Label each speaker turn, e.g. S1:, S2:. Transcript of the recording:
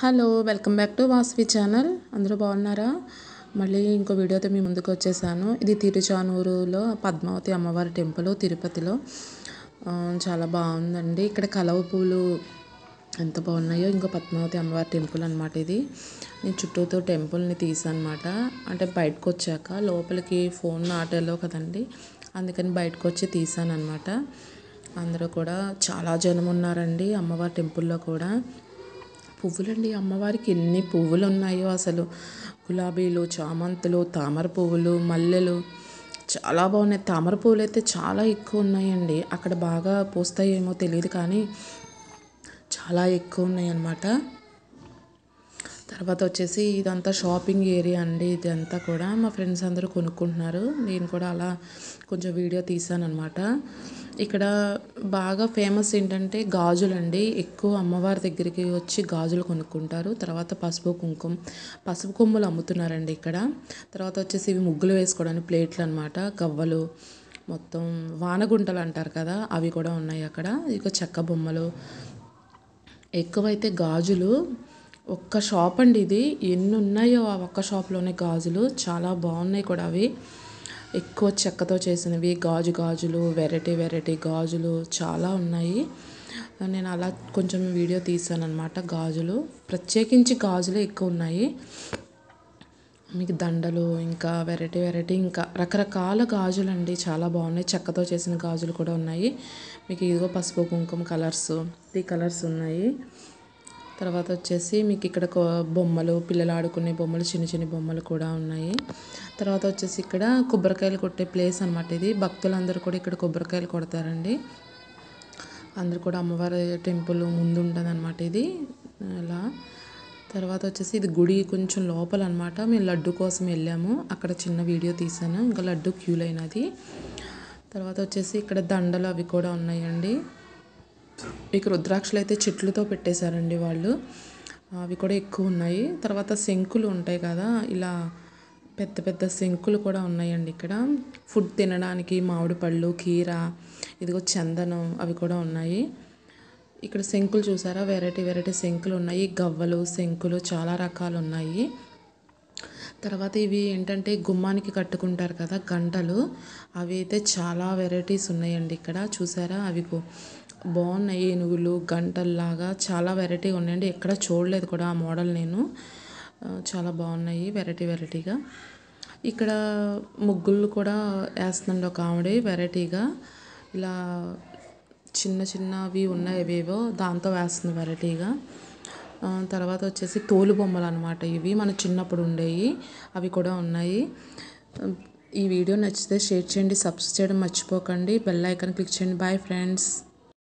S1: hello welcome back to Vasvi channel అందరూ బాగున్నారా మళ్ళీ ఇంకో వీడియోతో మీ ముందుకు వచ్చేసాను ఇది తిరుచానూరులో పద్మావతి అమ్మవారి టెంపుల్ తిరుపతిలో చాలా బాగుందండి ఇక్కడ కలవ పూలు ఎంత బాగున్నాయో ఇంకో పద్మావతి అమ్మవారి టెంపుల్ అనమాట ఇది నేను చుట్టూతో టెంపుల్ని తీసానమాట అంటే బయటకు వచ్చాక లోపలికి ఫోన్ ఆటలో కదండి అందుకని బయటకు వచ్చి తీసాను అనమాట అందరూ కూడా చాలా జనం ఉన్నారండి అమ్మవారి టెంపుల్లో కూడా పువ్వులండి అమ్మవారికి ఎన్ని పువ్వులు ఉన్నాయో అసలు గులాబీలు చామంతులు తామర పువ్వులు మల్లెలు చాలా బాగున్నాయి తామర పువ్వులు అయితే చాలా ఎక్కువ ఉన్నాయండి అక్కడ బాగా పూస్తాయేమో తెలియదు కానీ చాలా ఎక్కువ ఉన్నాయన్నమాట తర్వాత వచ్చేసి ఇదంతా షాపింగ్ ఏరియా అండి ఇదంతా కూడా మా ఫ్రెండ్స్ అందరూ కొనుక్కుంటున్నారు నేను కూడా అలా కొంచెం వీడియో తీసాను అనమాట ఇక్కడ బాగా ఫేమస్ ఏంటంటే గాజులండి ఎక్కువ అమ్మవారి దగ్గరికి వచ్చి గాజులు కొనుక్కుంటారు తర్వాత పసుపు కుంకుమ పసుపు కొమ్ములు అమ్ముతున్నారండి ఇక్కడ తర్వాత వచ్చేసి ఇవి ముగ్గులు వేసుకోవడానికి ప్లేట్లు అనమాట గవ్వలు మొత్తం వానగుంటలు అంటారు కదా అవి కూడా ఉన్నాయి అక్కడ ఇక చెక్క బొమ్మలు ఎక్కువైతే గాజులు ఒక్క షాప్ అండి ఇది ఎన్ని ఉన్నాయో ఆ ఒక్క షాప్లోనే గాజులు చాలా బాగున్నాయి కూడా అవి ఎక్కువ చెక్కతో చేసినవి గాజు గాజులు వెరైటీ వెరైటీ గాజులు చాలా ఉన్నాయి నేను అలా కొంచెం వీడియో తీసాను అనమాట గాజులు ప్రత్యేకించి గాజులు ఎక్కువ ఉన్నాయి మీకు దండలు ఇంకా వెరైటీ వెరైటీ ఇంకా రకరకాల గాజులు అండి చాలా బాగున్నాయి చెక్కతో చేసిన గాజులు కూడా ఉన్నాయి మీకు ఇదిగో పసుపు కుంకుమ కలర్స్ ఈ కలర్స్ ఉన్నాయి తర్వాత వచ్చేసి మీకు ఇక్కడ బొమ్మలు పిల్లలు ఆడుకునే బొమ్మలు చిన్న చిన్న బొమ్మలు కూడా ఉన్నాయి తర్వాత వచ్చేసి ఇక్కడ కొబ్బరికాయలు కొట్టే ప్లేస్ అనమాట ఇది భక్తులందరూ కూడా ఇక్కడ కొబ్బరికాయలు కొడతారండి అందరు కూడా అమ్మవారి టెంపుల్ ముందు ఉంటుంది అనమాట ఇది అలా తర్వాత వచ్చేసి ఇది గుడి కొంచెం లోపల అనమాట మేము లడ్డు కోసం వెళ్ళాము అక్కడ చిన్న వీడియో తీసాను ఇంకా లడ్డు క్యూలైనది తర్వాత వచ్చేసి ఇక్కడ దండలు అవి కూడా ఉన్నాయండి మీకు రుద్రాక్షలు అయితే చెట్లతో పెట్టేశారండి వాళ్ళు అవి కూడా ఎక్కువ ఉన్నాయి తర్వాత శంకులు ఉంటాయి కదా ఇలా పెద్ద పెద్ద శంకులు కూడా ఉన్నాయండి ఇక్కడ ఫుడ్ తినడానికి మామిడి పళ్ళు కీర ఇదిగో చందనం అవి కూడా ఉన్నాయి ఇక్కడ శంకులు చూసారా వెరైటీ వెరైటీ శంకులు ఉన్నాయి గవ్వలు శంకులు చాలా రకాలు ఉన్నాయి తర్వాత ఇవి ఏంటంటే గుమ్మానికి కట్టుకుంటారు కదా గంటలు అవి అయితే చాలా వెరైటీస్ ఉన్నాయండి ఇక్కడ చూసారా అవి బాగున్నాయి ఏనుగులు గంటల్లాగా చాలా వెరైటీగా ఉన్నాయండి ఎక్కడ చూడలేదు కూడా ఆ మోడల్ నేను చాలా బాగున్నాయి వెరైటీ వెరైటీగా ఇక్కడ ముగ్గులు కూడా వేస్తుందండి ఒక ఆవిడ వెరైటీగా ఇలా చిన్న చిన్నవి ఉన్నాయి ఏవేవో దాంతో వేస్తుంది వెరైటీగా తర్వాత వచ్చేసి తోలు బొమ్మలు అనమాట ఇవి మన చిన్నప్పుడు ఉండేవి అవి కూడా ఉన్నాయి ఈ వీడియో నచ్చితే షేర్ చేయండి సబ్స్క్రైబ్ చేయడం మర్చిపోకండి బెల్ ఐకాన్ క్లిక్ చేయండి బాయ్ ఫ్రెండ్స్